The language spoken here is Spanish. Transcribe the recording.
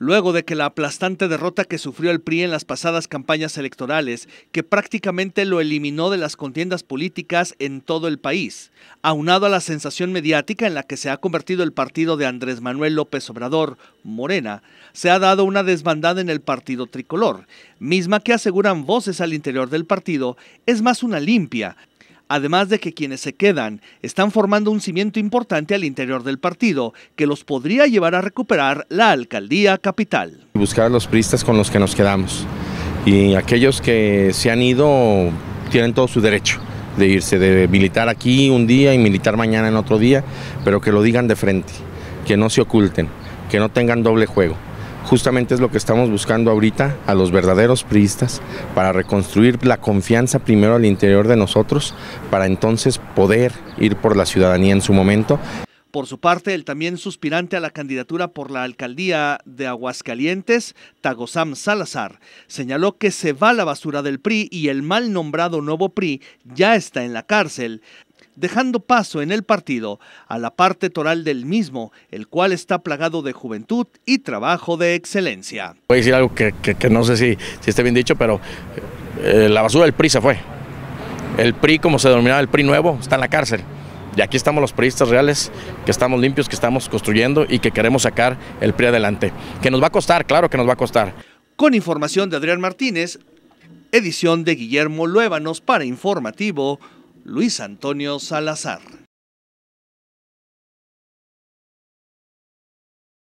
Luego de que la aplastante derrota que sufrió el PRI en las pasadas campañas electorales, que prácticamente lo eliminó de las contiendas políticas en todo el país, aunado a la sensación mediática en la que se ha convertido el partido de Andrés Manuel López Obrador, Morena, se ha dado una desbandada en el partido tricolor, misma que aseguran voces al interior del partido es más una limpia Además de que quienes se quedan están formando un cimiento importante al interior del partido que los podría llevar a recuperar la alcaldía capital. Buscar a los pristas con los que nos quedamos y aquellos que se han ido tienen todo su derecho de irse, de militar aquí un día y militar mañana en otro día, pero que lo digan de frente, que no se oculten, que no tengan doble juego justamente es lo que estamos buscando ahorita a los verdaderos priistas para reconstruir la confianza primero al interior de nosotros para entonces poder ir por la ciudadanía en su momento. Por su parte, el también suspirante a la candidatura por la alcaldía de Aguascalientes, Tagosam Salazar, señaló que se va la basura del PRI y el mal nombrado nuevo PRI ya está en la cárcel dejando paso en el partido a la parte toral del mismo, el cual está plagado de juventud y trabajo de excelencia. Voy a decir algo que, no sé si, si bien dicho, pero eh, la basura del PRI se fue. El PRI, como se denominaba el PRI nuevo, está en la cárcel. Y aquí estamos los periodistas reales, que estamos limpios, que estamos construyendo y que queremos sacar el PRI adelante. Que nos va a costar, claro que nos va a costar. Con información de Adrián Martínez, edición de Guillermo Luévanos para Informativo Luis Antonio Salazar.